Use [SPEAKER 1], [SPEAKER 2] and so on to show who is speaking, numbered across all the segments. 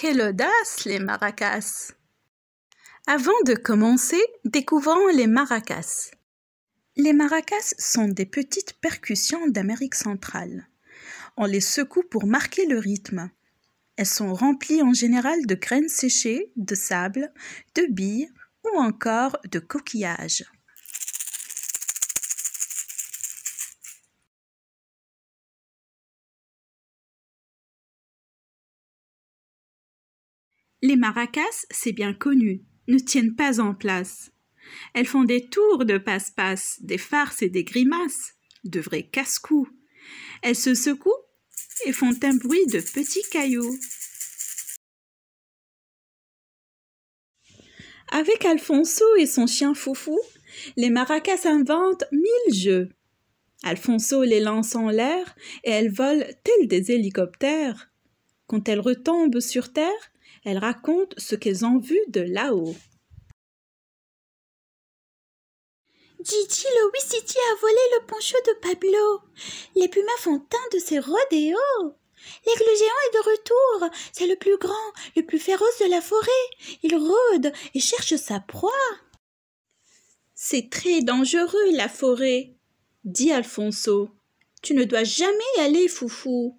[SPEAKER 1] Quelle audace, les maracas Avant de commencer, découvrons les maracas. Les maracas sont des petites percussions d'Amérique centrale. On les secoue pour marquer le rythme. Elles sont remplies en général de graines séchées, de sable, de billes ou encore de coquillages. Les maracas, c'est bien connu, ne tiennent pas en place. Elles font des tours de passe-passe, des farces et des grimaces, de vrais casse cou Elles se secouent et font un bruit de petits cailloux. Avec Alfonso et son chien Foufou, les maracas inventent mille jeux. Alfonso les lance en l'air et elles volent telles des hélicoptères. Quand elles retombent sur terre, elle racontent ce qu'elles ont vu de là-haut. Gigi Wissity a volé le poncho de Pablo. Les pumas font un de ses rodéos. L'aigle géant est de retour. C'est le plus grand, le plus féroce de la forêt. Il rôde et cherche sa proie. C'est très dangereux, la forêt, dit Alfonso. Tu ne dois jamais y aller, Foufou.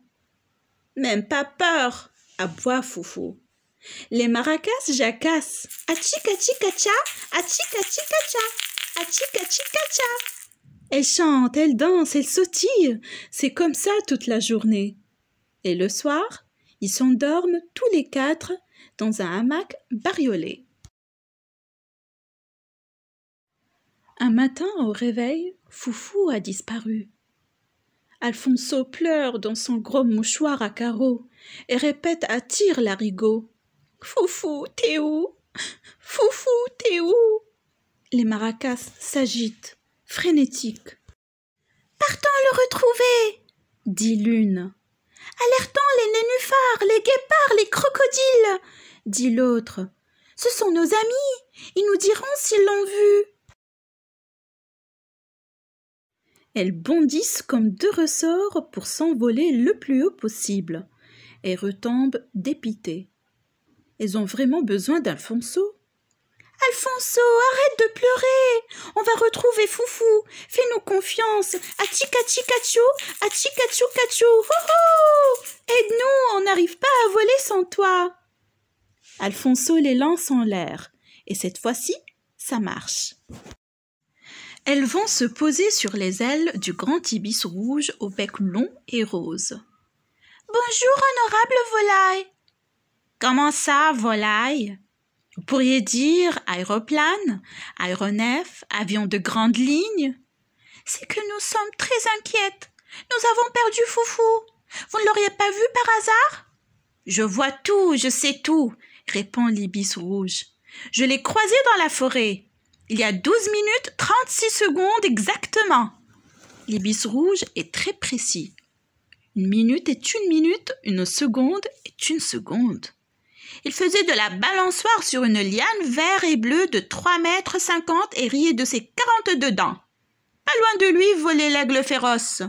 [SPEAKER 1] Même pas peur, aboie Foufou. Les maracas jacassent. Achikachicacha, chika tcha Elles chantent, elles dansent, elles sautillent. C'est comme ça toute la journée. Et le soir, ils s'endorment tous les quatre dans un hamac bariolé. Un matin, au réveil, Foufou a disparu. Alfonso pleure dans son gros mouchoir à carreaux et répète à tire l'arigot Foufou, t'es où Foufou, t'es où Les maracas s'agitent, frénétiques. Partons le retrouver dit l'une. Alertons les nénuphars, les guépards, les crocodiles dit l'autre. Ce sont nos amis, ils nous diront s'ils l'ont vu. Elles bondissent comme deux ressorts pour s'envoler le plus haut possible et retombent dépitées. Elles ont vraiment besoin d'Alfonso Alfonso, arrête de pleurer. On va retrouver Foufou. Fais-nous confiance. Atikatikacho, atchi kacho. Oh Aide-nous, on n'arrive pas à voler sans toi. Alfonso les lance en l'air. Et cette fois-ci, ça marche. Elles vont se poser sur les ailes du grand ibis rouge au bec long et rose. Bonjour, honorable volaille. Comment ça, volaille Vous pourriez dire aéroplane, aéronef, avion de grande ligne. C'est que nous sommes très inquiètes. Nous avons perdu Foufou. Vous ne l'auriez pas vu par hasard Je vois tout, je sais tout, répond l'ibis rouge. Je l'ai croisé dans la forêt. Il y a 12 minutes 36 secondes exactement. L'ibis rouge est très précis. Une minute est une minute, une seconde est une seconde. Il faisait de la balançoire sur une liane vert et bleue de trois mètres cinquante et riait de ses quarante-deux dents. Pas loin de lui volait l'aigle féroce.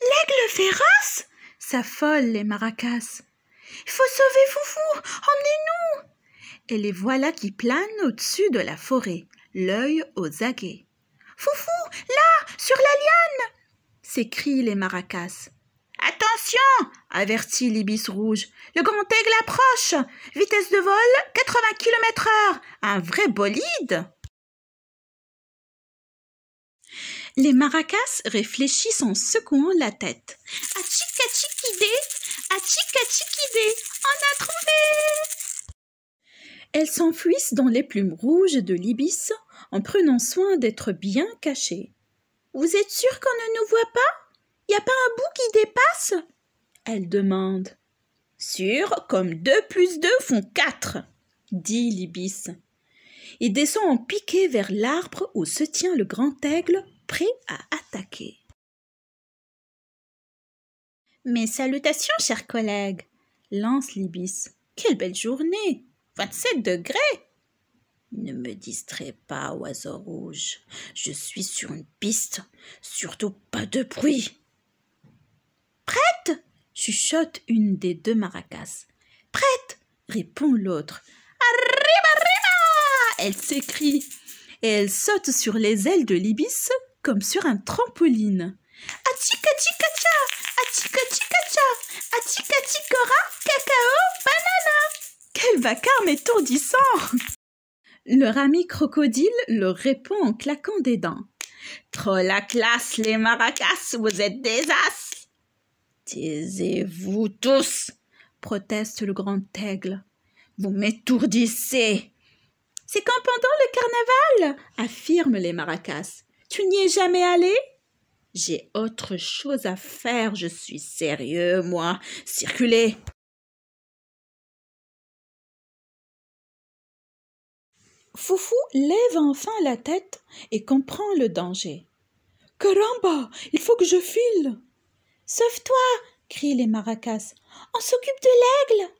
[SPEAKER 1] L'aigle féroce s'affolent les maracas. Il faut sauver Foufou, emmenez-nous Et les voilà qui planent au-dessus de la forêt, l'œil aux aguets. Foufou, là, sur la liane s'écrient les maracas. Attention avertit l'ibis rouge. Le grand aigle approche Vitesse de vol 80 km heure Un vrai bolide Les maracas réfléchissent en secouant la tête. chic idée, On a trouvé Elles s'enfuissent dans les plumes rouges de l'ibis en prenant soin d'être bien cachées. Vous êtes sûr qu'on ne nous voit pas Y a pas un bout qui dépasse elle demande. Sûr comme deux plus deux font quatre, dit l'ibis. Il descend en piqué vers l'arbre où se tient le grand aigle, prêt à attaquer. Mes salutations, chers collègues, lance l'ibis. Quelle belle journée 27 degrés Ne me distrais pas, oiseau rouge. Je suis sur une piste. Surtout pas de bruit. Prête chuchote une des deux maracas. Prête répond l'autre. Arriba, arriba Elle s'écrie et elle saute sur les ailes de l'ibis comme sur un trampoline. cacao, banana Quel vacarme étourdissant Leur ami crocodile leur répond en claquant des dents. Trop la classe, les maracas, vous êtes des as Taisez-vous tous, proteste le grand aigle. Vous m'étourdissez. C'est quand pendant le carnaval, affirment les maracas. Tu n'y es jamais allé J'ai autre chose à faire, je suis sérieux, moi. Circulez. Foufou lève enfin la tête et comprend le danger. Caramba, il faut que je file. Sauve-toi crient les maracas. On s'occupe de l'aigle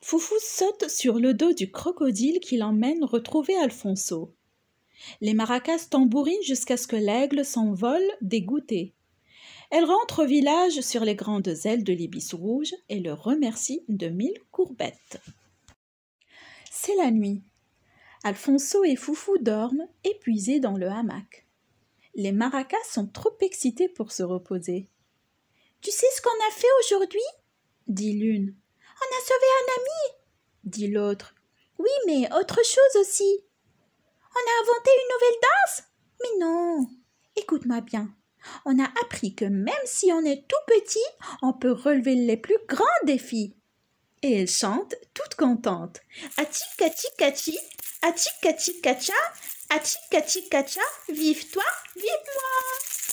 [SPEAKER 1] Foufou saute sur le dos du crocodile qui l'emmène retrouver Alfonso. Les maracas tambourinent jusqu'à ce que l'aigle s'envole dégoûté. Elle rentre au village sur les grandes ailes de l'ibis rouge et le remercie de mille courbettes. C'est la nuit. Alfonso et Foufou dorment, épuisés dans le hamac. Les maracas sont trop excités pour se reposer. Tu sais ce qu'on a fait aujourd'hui dit l'une. On a sauvé un ami dit l'autre. Oui, mais autre chose aussi. On a inventé une nouvelle danse Mais non Écoute-moi bien. On a appris que même si on est tout petit, on peut relever les plus grands défis. Et elle chante, toute contente. Achi kachi kachi, kacha, kacha, vive toi, vive moi